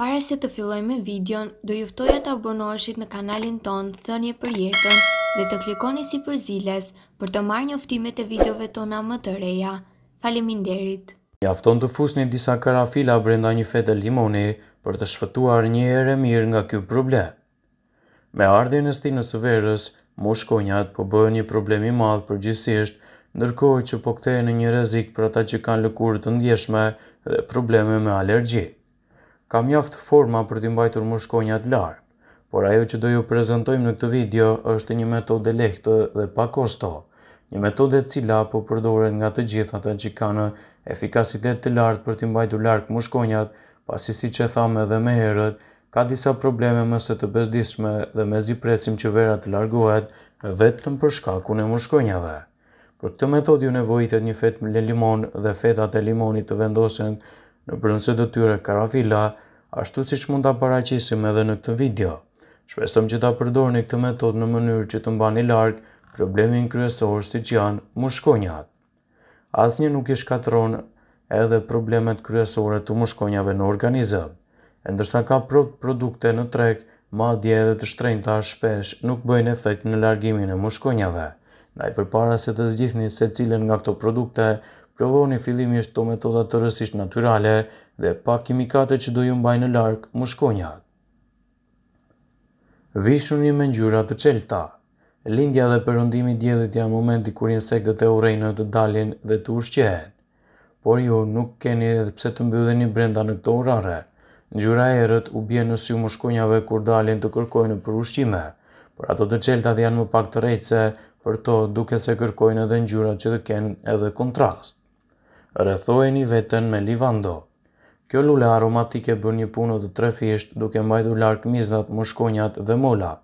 Para se të filloj me videon, do juftoja të abonoheshit në kanalin ton Thënje për jetën dhe të klikoni si për ziles për të marrë njoftimet e videove tona më të reja. Faleminderit! Jafton të fushni disa karafila brenda një fete limoni për të shpëtuar një ere mirë nga kjo problem. Me ardhin e sti në së verës, moshkonjat po bëhë një problemi madhë për gjithësisht, ndërkohë që po kthejë në një rezik për ata që kanë lëkurë të ndjeshme dhe probleme me alergjitë ka mjaft forma për të mbajtur më larë, por ajo që do ju prezentojmë në këtë video është një metode lehtë dhe pa kosto, një metode cila po përdoren nga të gjithat e që kanë efikasitet të lartë për të mbajtur larkë më pasi si që thamë edhe me herët, ka disa probleme mëse të bezdishme dhe me zipresim që verat të largohet vetëm për shkakun e në shkonjave. Për këtë metodi u nevojitet një fetë me limon dhe fetat e limonit të vendosen në brëndësit të tyre karafila, ashtu si që mund të paracisim edhe në këtë video. Shpesëm që të përdorni këtë metod në mënyrë që të mbani largë problemin kryesor si që janë mushkonjat. Asnjë nuk i shkatron edhe problemet kryesore të mushkonjave në organizëm. E ndërsa ka produkte në trek, madje edhe të shtrejnë shpesh nuk bëjnë efekt në largimin e mushkonjave. Na i përpara se të zgjithni se cilën nga këto produkte provoni fillimisht të metodat të rësisht naturale dhe pa kimikate që do ju mbaj në larkë më shkonjat. Vishuni me njura të qelta Lindja dhe përëndimi djedhët janë momenti kur insektet e urejnë të dalin dhe të ushqehen. Por ju nuk keni edhe pse të mbydheni brenda në këto orare. Njura e erët u bje në sy më shkonjave kur dalin të kërkojnë për ushqime, por ato të qelta janë më pak të rejtëse për to duke se kërkojnë edhe njura që të kenë edhe kontrast rrethojeni veten me livando. Kjo lule aromatike bën një punë të trefisht duke mbajtur larg mizat, mushkonjat dhe molat.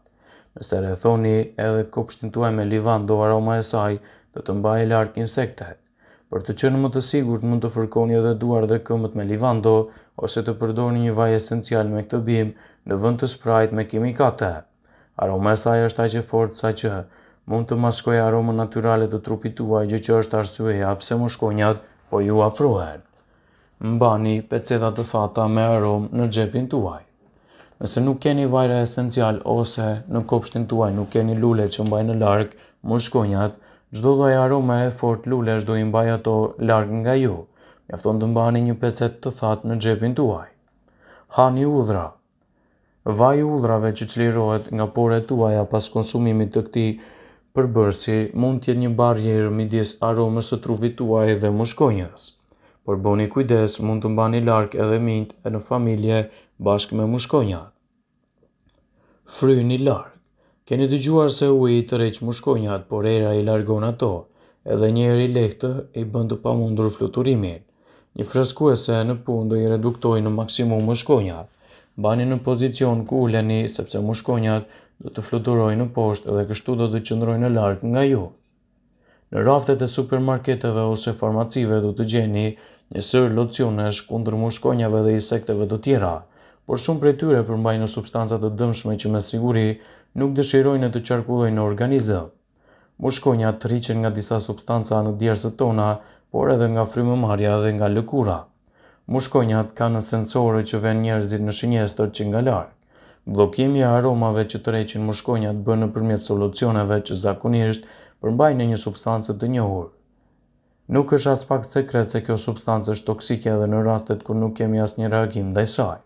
Nëse rrethoni edhe kopshtin tuaj me livando, aroma e saj do të mbajë larg insektet. Për të qenë më të sigurt, mund të fërkoni edhe duar dhe këmbët me livando ose të përdorni një vaj esencial me këtë bim në vend të sprajt me kimikate. Aroma e saj është aq fort sa saqë mund të maskojë aromën naturalet të trupit tuaj, gjë që është arsyeja pse mushkonjat po ju afrohet. Mbani peceta të thata me aromë në gjepin tuaj. Nëse nuk keni vajra esencial ose në kopshtin tuaj nuk keni lule që mbaj në largë, më shkonjat, gjdo dhe aroma e fort lule është do i mbaj ato largë nga ju. Mjafton të mbani një pecet të thatë në gjepin tuaj. Hani udhra Vaj udhrave që qlirohet nga pore tuaja pas konsumimit të këti udhra, përbërësi mund tjetë një barjerë midis aromës të trupit tuaj dhe mushkonjës. Por boni kujdes mund të mbani larkë edhe mintë e në familje bashkë me Fry Fryni larkë. Keni dy gjuar se i të reqë mushkonjat, por era i largon ato, edhe njeri lehtë i bëndë të mundur fluturimin. Një freskuese në pun do i reduktoj në maksimum mushkonjat. Bani në pozicion ku uleni, sepse mushkonjat do të fluturojnë në poshtë dhe kështu do të qëndrojnë në larkë nga ju. Në raftet e supermarketeve ose farmacive do të gjeni një sër locionesh kundër mushkonjave dhe insekteve të tjera, por shumë prej tyre përmbajnë substancat të dëmshme që me siguri nuk dëshirojnë të qarkullojnë në organizëm. Mushkonja të rriqen nga disa substanca në djersët tona, por edhe nga frymëmarja dhe nga lëkura. Mushkonjat kanë sensore që ven njerëzit në shënjestër që nga Blokimi e aromave që të reqin më shkonjat bërë në përmjet solucioneve që zakonisht përmbajnë në një substancë të njohur. Nuk është as pak sekret se kjo substancë është toksike edhe në rastet kër nuk kemi asnjë një reagim dhe saj.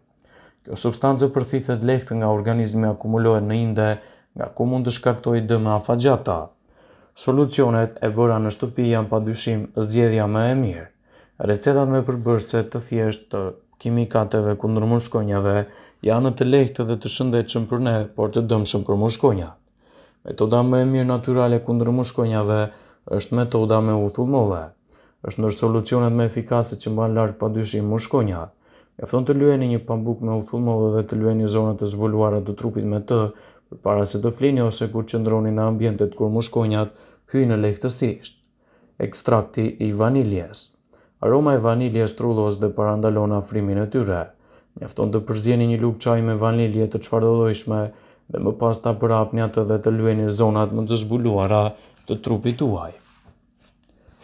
Kjo substancë përthithet lehtë nga organizmi akumulohet në inde nga ku mund të shkaktoj dëme a Solucionet e bëra në shtupi janë pa dyshim zjedhja me e mirë. Recetat me përbërse të thjesht të kimikateve kundër mushkonjave janë të lehtë dhe të shëndetshëm për ne, por të dëmshëm për mushkonja. Metoda më e mirë natyrale kundër mushkonjave është metoda me uthullmove. Është ndër solucionet më efikase që mban larg padyshim mushkonja. Mjafton të lyeni një pambuk me uthullmove dhe të lyeni zonat e zbuluara të trupit me të përpara se të flini ose kur qëndroni në ambientet ku mushkonjat hyjnë lehtësisht. Ekstrakti i vaniljes. Aroma e vanilje strullos dhe parandalon afrimin e tyre. Mjafton të përzjeni një lukë qaj me vanilje të qfardodojshme dhe më pas të apërapnjat atë dhe të lueni zonat më të zbuluara të trupit tuaj.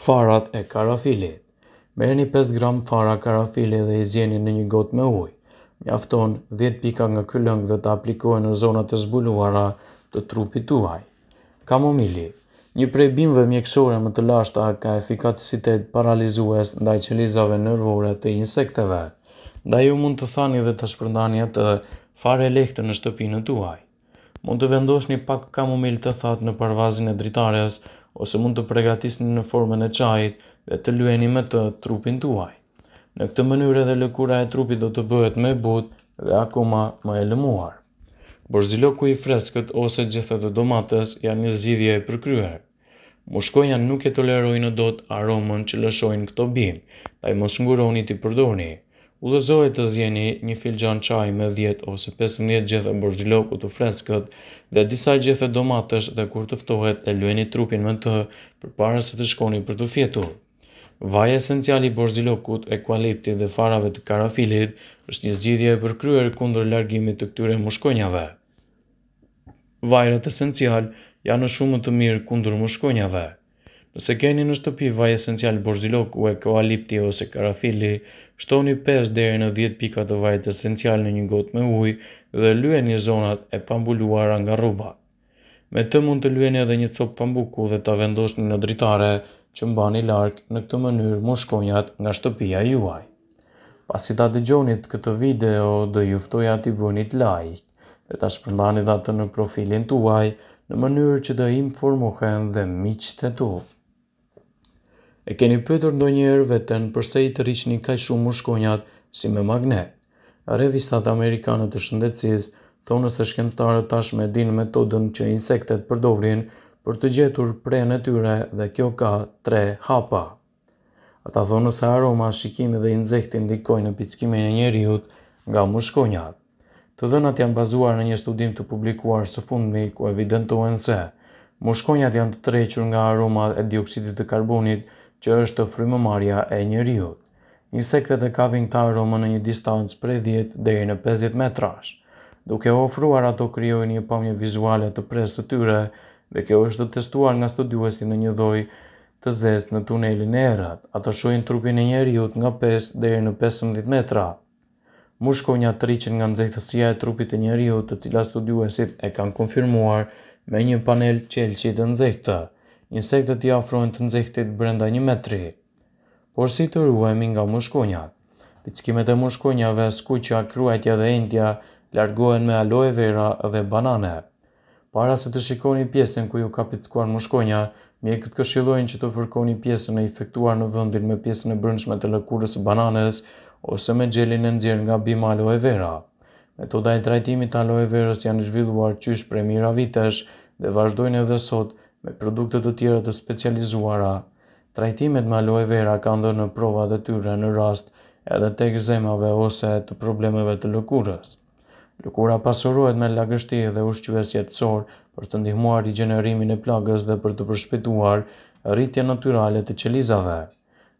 Farat e karafilit Merë një 5 gram fara karafili dhe i zjeni në një gotë me uj. Mjafton 10 pika nga këllëng dhe të aplikohen në zonat të zbuluara të trupit tuaj. Kamomili Një prej bimëve mjekësore më të lashta ka efikatisitet paralizues ndaj qelizave nërvore të insekteve, nda ju mund të thani dhe të shpërndanje të fare lehtë në shtëpinë të uaj. Mund të vendosh një pak kamumil të thatë në parvazin e dritarës, ose mund të pregatisni në formën e qajit dhe të lueni me të trupin të uaj. Në këtë mënyrë edhe lëkura e trupit do të bëhet me but dhe akoma me e lëmuar borziloku i freskët ose gjithë dhe domates janë një zgjidhje e përkryer. Mushkoja nuk e tolerojnë dot aromën që lëshojnë këto bim, ta i mos nguroni të përdoni. Udozoj të zjeni një filxan qaj me 10 ose 15 gjithë borziloku të freskët dhe disa gjithë domatesh dhe kur tëftohet e lueni trupin me të për para se të shkoni për të fjetu. Vaj esenciali borzilokut, ekualipti dhe farave të karafilit është një zgjidhje e përkryer kundër largimit të këtyre mushkonjave vajrat esencial janë në shumë të mirë kundur më shkonjave. Nëse keni në shtëpi vaj esencial borzilok u ekoalipti ose karafili, shtoni 5 deri në 10 pika të vajt esencial në një gotë me ujë dhe një zonat e pambulluar nga rruba. Me të mund të lueni edhe një copë pambuku dhe të vendosni në dritare që mbani larkë në këtë mënyrë më shkonjat nga shtëpia juaj. Pasi ta dëgjonit këtë video, do juftoja të bunit like dhe ta shpërndani dhe në profilin të uaj në mënyrë që të informohen dhe miqët e tu. E keni pëtër ndonjërë vetën përse i të rishni kaj shumë mushkonjat si me magnet. Revistat Amerikanët të shëndecis thonë se shkenstarët me din metodën që insektet përdovrin për të gjetur pre në tyre dhe kjo ka tre hapa. Ata thonë se aroma, shikimi dhe inzekti ndikojnë në pizkimin e njeriut nga mushkonjat. Të dhënat janë bazuar në një studim të publikuar së fundmi ku evidentohen se mushkonjat janë të tërhequr nga aroma e dioksidit të karbonit që është të frymëmarja e njeriu. Insektet e kapin këta aroma në një distancë prej 10 deri në 50 metrash. Duke ofruar ato krijojnë një pamje vizuale të presë së tyre dhe kjo është të testuar nga studiuesi në një doj të zezë në tunelin e erat. Ato shojnë trupin e njeriut nga 5 dhe në 15 metra mushko një atëri që nga nëzhehtësia e trupit e njeriu të cila studiuesit e kanë konfirmuar me një panel qelqi të nëzhehtë. Insektet i afrojnë të nëzhehtit brenda një metri. Por si të ruemi nga mushkonjat? Pickimet e mushkonjave, skuqja, kruajtja dhe entja, largohen me aloe vera dhe banane. Para se të shikoni pjesën ku ju ka pickuar mushkonja, mjekët këshillojnë që të fërkoni pjesën e infektuar në vendin me pjesën e brëndshme të lëkurës së bananës ose me gjelin e nëzirë nga bima aloe vera. Metoda e trajtimit aloe verës janë zhvilluar qysh pre mira vitesh dhe vazhdojnë edhe sot me produktet të tjera të specializuara. Trajtimet me aloe vera ka ndër në prova dhe tyre në rast edhe të ekzemave ose të problemeve të lëkurës. Lëkura pasurohet me lagështi dhe ushqyves jetësor për të ndihmuar i gjenerimin e plagës dhe për të përshpituar rritje naturalet të qelizave.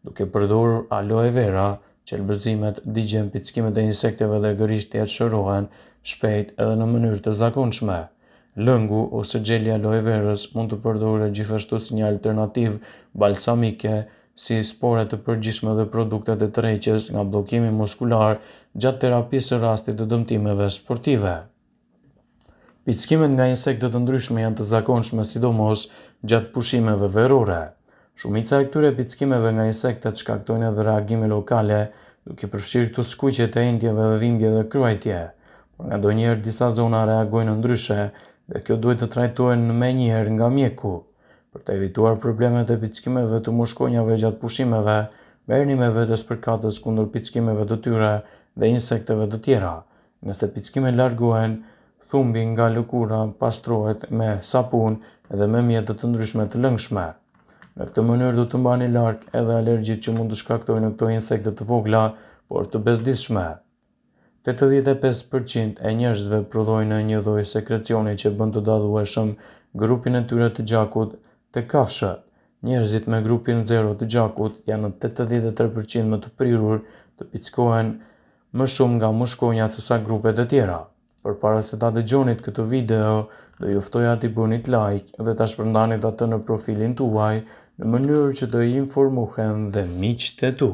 Duke përdur aloe vera, qelbëzimet, digjen, pizkimet e insekteve dhe gërisht të jetë shpejt edhe në mënyrë të zakonshme. Lëngu ose gjelja loe verës mund të përdojre gjithashtu si një alternativ balsamike si spore të përgjishme dhe produktet e treqes nga blokimi muskular gjatë terapisë e rastit të dëmtimeve sportive. Pizkimet nga insektet të ndryshme janë të zakonshme sidomos gjatë pushimeve verore. Shumica e këture pizkimeve nga insektet shkaktojnë edhe reagime lokale, duke përfshirë të skuqet e indjeve dhe dhimbje dhe kruajtje. Por nga do njerë, disa zona reagojnë ndryshe, dhe kjo duhet të trajtojnë në me njerë nga mjeku. Për të evituar problemet e pizkimeve të mushkonjave gjatë pushimeve, berni me vetes për kundër kundur pizkimeve të tyre dhe insekteve të tjera. Nëse pizkime largohen, thumbi nga lukura pastrohet me sapun edhe me mjetët të ndryshme të lëngshme. Në këtë mënyrë du të mbani lark edhe allergjit që mund të shkaktojnë në këto insekte të vogla, por të bezdishme. 85% e njerëzve prodhojnë në një dhoj sekrecioni që bënd të dadhueshëm grupin e tyre të gjakut të kafshë. Njerëzit me grupin 0 të gjakut janë në 83% më të prirur të pizkohen më shumë nga mushkonja të sa grupet e tjera. Për para se ta dëgjonit këtë video, dhe juftoj t'i bunit like dhe t'a shpërndanit atë në profilin t'uaj, në mënyrë që të informohen dhe miqtë të tu